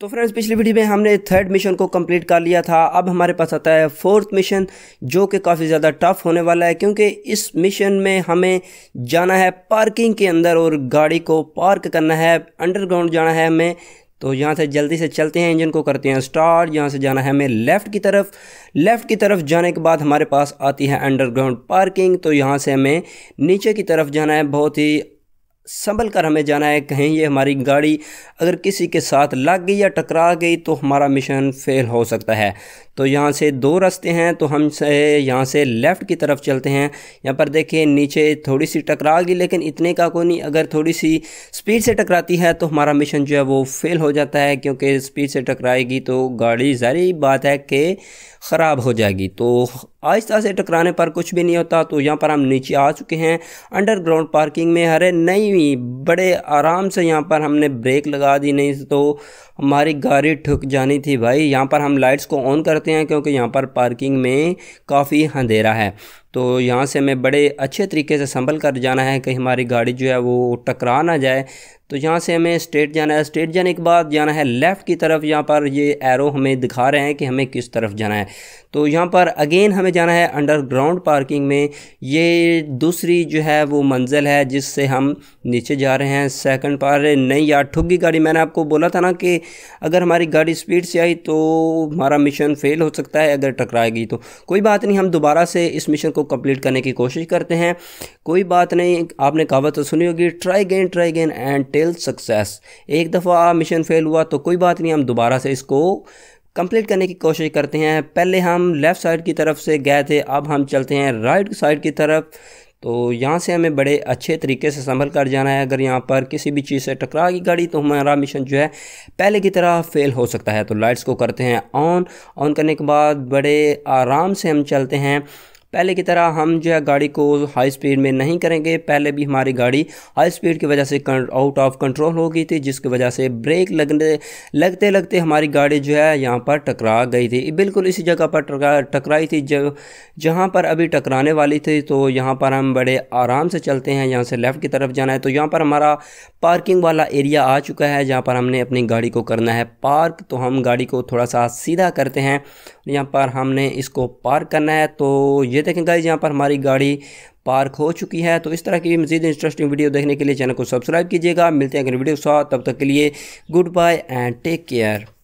तो फ्रेंड्स पिछली वीडियो में हमने थर्ड मिशन को कंप्लीट कर लिया था अब हमारे पास आता है फोर्थ मिशन जो कि काफ़ी ज़्यादा टफ होने वाला है क्योंकि इस मिशन में हमें जाना है पार्किंग के अंदर और गाड़ी को पार्क करना है अंडरग्राउंड जाना है हमें तो यहाँ से जल्दी से चलते हैं इंजन को करते हैं स्टार्ट यहाँ से जाना है हमें लेफ़्ट की तरफ लेफ़्ट की तरफ जाने के बाद हमारे पास आती है अंडरग्राउंड पार्किंग तो यहाँ से हमें नीचे की तरफ जाना है बहुत ही संभल कर हमें जाना है कहीं ये हमारी गाड़ी अगर किसी के साथ लग गई या टकरा गई तो हमारा मिशन फेल हो सकता है तो यहाँ से दो रास्ते हैं तो हम से यहाँ से लेफ़्ट की तरफ चलते हैं यहाँ पर देखिए नीचे थोड़ी सी टकरा गई लेकिन इतने का कोई नहीं अगर थोड़ी सी स्पीड से टकराती है तो हमारा मिशन जो है वो फेल हो जाता है क्योंकि स्पीड से टकराएगी तो गाड़ी ज़ारी बात है कि ख़राब हो जाएगी तो आहिस्ता से टकराने पर कुछ भी नहीं होता तो यहाँ पर हम नीचे आ चुके हैं अंडरग्राउंड पार्किंग में हरे नई हुई बड़े आराम से यहाँ पर हमने ब्रेक लगा दी नहीं तो हमारी गाड़ी ठुक जानी थी भाई यहाँ पर हम लाइट्स को ऑन करते हैं क्योंकि यहाँ पर पार्किंग में काफ़ी अंधेरा है तो यहाँ से हमें बड़े अच्छे तरीके से संभल कर जाना है कि हमारी गाड़ी जो है वो टकरा ना जाए तो यहाँ से हमें स्ट्रेट जाना है स्ट्रेट जाने के बाद जाना है लेफ़्ट की तरफ यहाँ पर ये एरो हमें दिखा रहे हैं कि हमें किस तरफ जाना है तो यहाँ पर अगेन हमें जाना है अंडरग्राउंड पार्किंग में ये दूसरी जो है वो मंजिल है जिससे हम नीचे जा रहे हैं सेकंड पार नहीं यार ठुगी गाड़ी मैंने आपको बोला था ना कि अगर हमारी गाड़ी स्पीड से आई तो हमारा मिशन फेल हो सकता है अगर टकराएगी तो कोई बात नहीं हम दोबारा से इस मिशन को कंप्लीट करने की कोशिश करते हैं कोई बात नहीं आपने कहावत तो सुनी होगी try again try again and till success एक दफ़ा मिशन फेल हुआ तो कोई बात नहीं हम दोबारा से इसको कंप्लीट करने की कोशिश करते हैं पहले हम लेफ़्ट साइड की तरफ से गए थे अब हम चलते हैं राइट साइड की तरफ तो यहाँ से हमें बड़े अच्छे तरीके से संभल कर जाना है अगर यहाँ पर किसी भी चीज़ से टकरा गई गाड़ी तो हमारा मिशन जो है पहले की तरह फेल हो सकता है तो लाइट्स को करते हैं ऑन ऑन करने के बाद बड़े आराम से हम चलते हैं पहले की तरह हम जो है गाड़ी को हाई स्पीड में नहीं करेंगे पहले भी हमारी गाड़ी हाई स्पीड की वजह से आउट ऑफ कंट्रोल हो गई थी जिसकी वजह से ब्रेक लगने लगते लगते हमारी गाड़ी जो है यहाँ पर टकरा गई थी बिल्कुल इसी जगह पर टकरा टकराई थी जब जहाँ पर अभी टकराने वाली थी तो यहाँ पर हम बड़े आराम से चलते हैं यहाँ से लेफ़्ट की तरफ जाना है तो यहाँ पर हमारा पार्किंग वाला एरिया आ चुका है जहाँ पर हमने अपनी गाड़ी को करना है पार्क तो हम गाड़ी को थोड़ा सा सीधा करते हैं यहाँ पर हमने इसको पार्क करना है तो ये देखें गाइज यहाँ पर हमारी गाड़ी पार्क हो चुकी है तो इस तरह की भी मजीद इंटरेस्टिंग वीडियो देखने के लिए चैनल को सब्सक्राइब कीजिएगा मिलते हैं अगले वीडियो के साथ तब तक के लिए goodbye and take care